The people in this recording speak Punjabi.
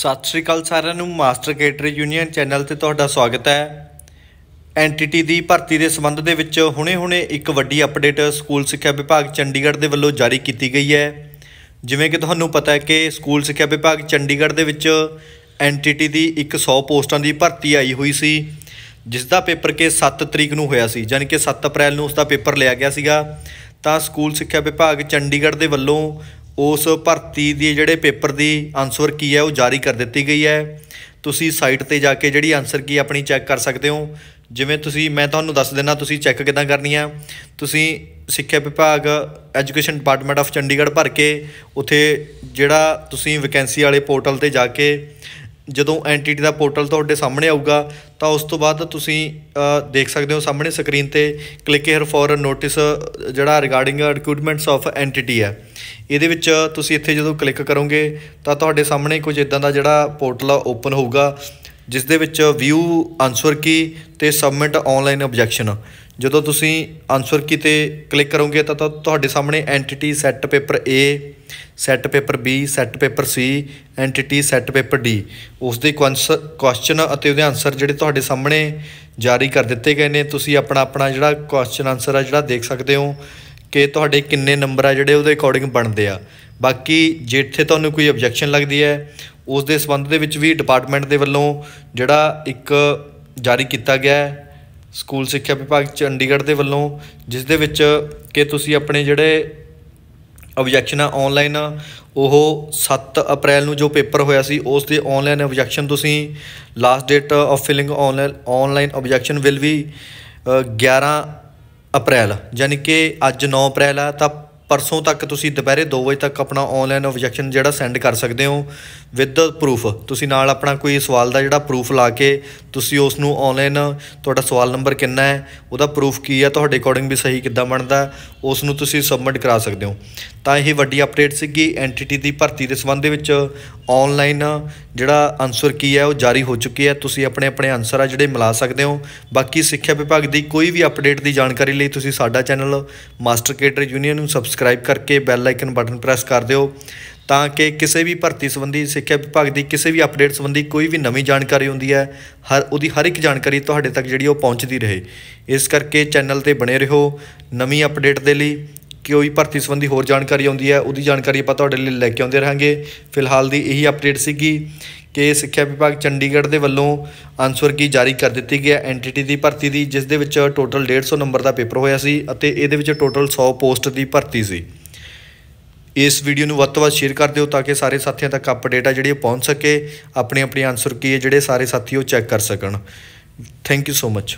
ਸਤਿ ਸ਼੍ਰੀ ਅਕਾਲ ਸਾਰਿਆਂ ਨੂੰ ਮਾਸਟਰ ਕੇਟਰ ਯੂਨੀਅਨ ਚੈਨਲ ਤੇ ਤੁਹਾਡਾ ਸਵਾਗਤ ਹੈ ਐਨਟੀਟੀ ਦੀ ਭਰਤੀ ਦੇ ਸੰਬੰਧ ਦੇ ਵਿੱਚ ਹੁਣੇ-ਹੁਣੇ ਇੱਕ ਵੱਡੀ ਅਪਡੇਟ ਸਕੂਲ ਸਿੱਖਿਆ ਵਿਭਾਗ ਚੰਡੀਗੜ੍ਹ ਦੇ ਵੱਲੋਂ ਜਾਰੀ ਕੀਤੀ ਗਈ ਹੈ ਜਿਵੇਂ ਕਿ ਤੁਹਾਨੂੰ ਪਤਾ ਹੈ ਕਿ ਸਕੂਲ ਸਿੱਖਿਆ ਵਿਭਾਗ ਚੰਡੀਗੜ੍ਹ ਦੇ ਵਿੱਚ ਐਨਟੀਟੀ ਦੀ 100 ਪੋਸਟਾਂ ਦੀ ਭਰਤੀ ਆਈ ਹੋਈ ਸੀ ਜਿਸ ਦਾ ਪੇਪਰ ਕੇ 7 ਤਰੀਕ ਨੂੰ ਹੋਇਆ ਸੀ ਯਾਨੀ ਕਿ 7 ਅਪ੍ਰੈਲ ਨੂੰ ਉਸ ਦਾ ਪੇਪਰ ਲਿਆ ਗਿਆ ਸੀਗਾ ਤਾਂ ਸਕੂਲ ਸਿੱਖਿਆ ਵਿਭਾਗ ਚੰਡੀਗੜ੍ਹ ਦੇ ਵੱਲੋਂ ਉਸ ਭਰਤੀ ਦੀ ਜਿਹੜੇ ਪੇਪਰ ਦੀ ਆਨਸਰ ਕੀ ਹੈ ਉਹ ਜਾਰੀ ਕਰ ਦਿੱਤੀ ਗਈ ਹੈ ਤੁਸੀਂ ਸਾਈਟ ਤੇ ਜਾ ਕੇ ਜਿਹੜੀ ਆਨਸਰ ਕੀ ਆਪਣੀ ਚੈੱਕ ਕਰ ਸਕਦੇ ਹੋ ਜਿਵੇਂ ਤੁਸੀਂ ਮੈਂ ਤੁਹਾਨੂੰ ਦੱਸ ਦਿੰਨਾ ਤੁਸੀਂ ਚੈੱਕ ਕਿਦਾਂ ਕਰਨੀ ਆ ਤੁਸੀਂ ਸਿੱਖਿਆ ਵਿਭਾਗ ਐਜੂਕੇਸ਼ਨ ਡਿਪਾਰਟਮੈਂਟ ਆਫ ਚੰਡੀਗੜ੍ਹ ਭਰ ਕੇ ਉੱਥੇ ਜਿਹੜਾ ਤੁਸੀਂ ਵੈਕੈਂਸੀ ਵਾਲੇ ਪੋਰਟਲ ਤੇ ਜਾ ਕੇ ਜਦੋਂ ਐਂਟੀਟੀ ਦਾ ਪੋਰਟਲ ਤੁਹਾਡੇ ਸਾਹਮਣੇ ਆਊਗਾ ਤਾਂ ਉਸ ਤੋਂ ਬਾਅਦ ਤੁਸੀਂ ਦੇਖ ਸਕਦੇ ਹੋ ਸਾਹਮਣੇ ਸਕਰੀਨ ਤੇ ਕਲਿੱਕ ਹੇਅਰ ਅ ਨੋਟਿਸ ਜਿਹੜਾ ਰਿਗਾਰਡਿੰਗ ਰਿਕਰੂਟਮੈਂਟਸ ਆਫ ਐਂਟੀਟੀ ਹੈ ਇਹਦੇ ਵਿੱਚ ਤੁਸੀਂ ਇੱਥੇ ਜਦੋਂ ਕਲਿੱਕ ਕਰੋਗੇ ਤਾਂ ਤੁਹਾਡੇ ਸਾਹਮਣੇ ਕੁਝ ਇਦਾਂ ਦਾ ਜਿਹੜਾ ਪੋਰਟਲ ਓਪਨ ਹੋਊਗਾ ਜਿਸ ਦੇ ਵਿੱਚ ਵਿਊ ਆਨਸਰ ਕੀ ਤੇ ਸਬਮਿਟ ਆਨਲਾਈਨ ਆਬਜੈਕਸ਼ਨ ਜਦੋਂ ਤੁਸੀਂ ਆਨਸਰ ਕੀ ਤੇ ਕਲਿੱਕ ਕਰੋਗੇ ਤਾਂ ਤੁਹਾਡੇ ਸਾਹਮਣੇ ETT set paper A set paper B set paper C ETT set paper D ਉਸ ਦੇ ਕੁਐਸਚਨ ਅਤੇ ਉਹਦੇ ਆਨਸਰ ਜਿਹੜੇ ਤੁਹਾਡੇ ਸਾਹਮਣੇ ਜਾਰੀ ਕਰ ਦਿੱਤੇ ਗਏ ਨੇ ਤੁਸੀਂ ਆਪਣਾ ਆਪਣਾ ਜਿਹੜਾ ਕੁਐਸਚਨ ਆਨਸਰ ਆ ਜਿਹੜਾ ਦੇਖ ਸਕਦੇ ਹੋ ਕਿ ਤੁਹਾਡੇ ਕਿੰਨੇ ਨੰਬਰ ਆ ਜਿਹੜੇ ਉਹਦੇ ਅਕੋਰਡਿੰਗ ਬਣਦੇ ਆ ਬਾਕੀ ਜਿੱਥੇ ਤੁਹਾਨੂੰ ਕੋਈ ਆਬਜੈਕਸ਼ਨ ਲੱਗਦੀ ਹੈ ਉਸ ਦੇ ਸਬੰਧ ਦੇ ਵਿੱਚ ਵੀ ਡਿਪਾਰਟਮੈਂਟ ਦੇ ਵੱਲੋਂ ਜਿਹੜਾ ਇੱਕ ਜਾਰੀ ਕੀਤਾ ਗਿਆ ਹੈ ਸਕੂਲ ਸਿੱਖਿਆ ਵਿਭਾਗ ਚੰਡੀਗੜ੍ਹ ਦੇ ਵੱਲੋਂ ਜਿਸ ਦੇ ਵਿੱਚ ਕਿ ਤੁਸੀਂ ਆਪਣੇ ਜਿਹੜੇ ਆਬਜੈਕਸ਼ਨ ਆਨਲਾਈਨ ਉਹ 7 ਅਪ੍ਰੈਲ ਨੂੰ ਜੋ ਪੇਪਰ ਹੋਇਆ ਸੀ ਉਸ ਦੇ ਆਨਲਾਈਨ ਆਬਜੈਕਸ਼ਨ ਤੁਸੀਂ last date of filing online online objection will be 11 April ਯਾਨੀ ਕਿ ਅੱਜ 9 ਅਪ੍ਰੈਲ ਆ ਤਾਂ ਪਰਸੋਂ ਤੱਕ ਤੁਸੀਂ ਦੁਪਹਿਰੇ 2 ਵਜੇ ਤੱਕ ਆਪਣਾ ਆਨਲਾਈਨ ਆਬਜੈਕਸ਼ਨ ਜਿਹੜਾ ਸੈਂਡ ਕਰ ਸਕਦੇ ਹੋ ਵਿਦ ਪ੍ਰੂਫ ਤੁਸੀਂ ਨਾਲ ਆਪਣਾ ਕੋਈ ਸਵਾਲ ਦਾ ਜਿਹੜਾ ਪ੍ਰੂਫ ਲਾ ਕੇ ਤੁਸੀਂ ਉਸ ਨੂੰ ਆਨਲਾਈਨ ਤੁਹਾਡਾ ਸਵਾਲ ਨੰਬਰ ਕਿੰਨਾ ਹੈ ਉਹਦਾ ਪ੍ਰੂਫ ਕੀ ਹੈ ਤੁਹਾਡੇ ਅਕੋਰਡਿੰਗ ਵੀ ਸਹੀ ਕਿੱਦਾਂ ਬਣਦਾ ਉਸ ਨੂੰ ਤੁਸੀਂ ਸਬਮਿਟ ਕਰਾ ਸਕਦੇ ਹੋ ਤਾਂ ਇਹ ਵੱਡੀ ਅਪਡੇਟ ਸੀਗੀ ਐਂਟੀਟੀ ਦੀ ਭਰਤੀ ਦੇ ਸੰਬੰਧ ਦੇ ਵਿੱਚ ਆਨਲਾਈਨ ਜਿਹੜਾ ਆਨਸਰ ਕੀ ਹੈ ਉਹ ਜਾਰੀ ਹੋ ਚੁੱਕੀ ਹੈ ਤੁਸੀਂ ਆਪਣੇ ਆਪਣੇ ਆਨਸਰ ਆ ਜਿਹੜੇ ਮਿਲਾ ਸਕਦੇ ਹੋ ਬਾਕੀ ਸਿੱਖਿਆ ਵਿਭਾਗ ਦੀ ਕੋਈ ਵੀ ਅਪਡੇਟ ਦੀ ਜਾਣਕਾਰੀ ਲਈ ਤੁਸੀਂ ਸਾਡਾ ਚੈਨਲ ਮਾਸਟਰ ਕੇਡਰ ਯੂਨੀਅਨ ਨੂੰ ਸਬਸਕ੍ਰਾਈਬ ਸਬਸਕ੍ਰਾਈਬ ਕਰਕੇ ਬੈਲ ਆਈਕਨ ਬਟਨ ਪ੍ਰੈਸ ਕਰ ਦਿਓ ਤਾਂ ਕਿ ਕਿਸੇ ਵੀ ਭਰਤੀ ਸੰਬੰਧੀ ਸਿੱਖਿਆ ਵਿਭਾਗ ਦੀ ਕਿਸੇ ਵੀ ਅਪਡੇਟ ਸੰਬੰਧੀ ਕੋਈ ਵੀ ਨਵੀਂ ਜਾਣਕਾਰੀ ਹੁੰਦੀ ਹੈ ਹਰ ਉਹਦੀ ਹਰ ਇੱਕ ਜਾਣਕਾਰੀ ਤੁਹਾਡੇ ਤੱਕ ਜਿਹੜੀ ਉਹ ਪਹੁੰਚਦੀ ਰਹੇ ਇਸ ਕਰਕੇ ਚੈਨਲ ਤੇ ਬਣੇ ਰਹੋ ਨਵੀਂ ਅਪਡੇਟ ਦੇ ਲਈ ਕੋਈ ਭਰਤੀ ਸੰਬੰਧੀ ਹੋਰ ਜਾਣਕਾਰੀ ਆਉਂਦੀ ਹੈ ਉਹਦੀ ਜਾਣਕਾਰੀ ਆਪਾਂ ਤੁਹਾਡੇ ਲਈ ਲੈ ਕੇ ਆਉਂਦੇ ਰਹਾਂਗੇ ਫਿਲਹਾਲ ਦੀ ਇਹੀ ਅਪਡੇਟ ਸੀਗੀ ਕਿ ਸਿੱਖਿਆ ਵਿਭਾਗ ਚੰਡੀਗੜ੍ਹ ਦੇ ਵੱਲੋਂ ਆਨਸਰ ਕੀ ਜਾਰੀ ਕਰ ਦਿੱਤੀ ਗਈ ਹੈ ਦੀ ਭਰਤੀ ਦੀ ਜਿਸ ਦੇ ਵਿੱਚ ਟੋਟਲ 150 ਨੰਬਰ ਦਾ ਪੇਪਰ ਹੋਇਆ ਸੀ ਅਤੇ ਇਹਦੇ ਵਿੱਚ ਟੋਟਲ 100 ਪੋਸਟ ਦੀ ਭਰਤੀ ਸੀ ਇਸ ਵੀਡੀਓ ਨੂੰ ਵੱਧ ਤੋਂ ਵੱਧ ਸ਼ੇਅਰ ਕਰ ਦਿਓ ਤਾਂ ਕਿ ਸਾਰੇ ਸਾਥੀਆਂ ਤੱਕ ਅਪਡੇਟ ਆ ਜਿਹੜੀ ਪਹੁੰਚ ਸਕੇ ਆਪਣੇ ਆਪਣੇ ਆਨਸਰ ਕੀ ਹੈ ਜਿਹੜੇ ਸਾਰੇ ਸਾਥੀ ਉਹ ਚੈੱਕ ਕਰ ਸਕਣ ਥੈਂਕ ਯੂ ਸੋ ਮੱਚ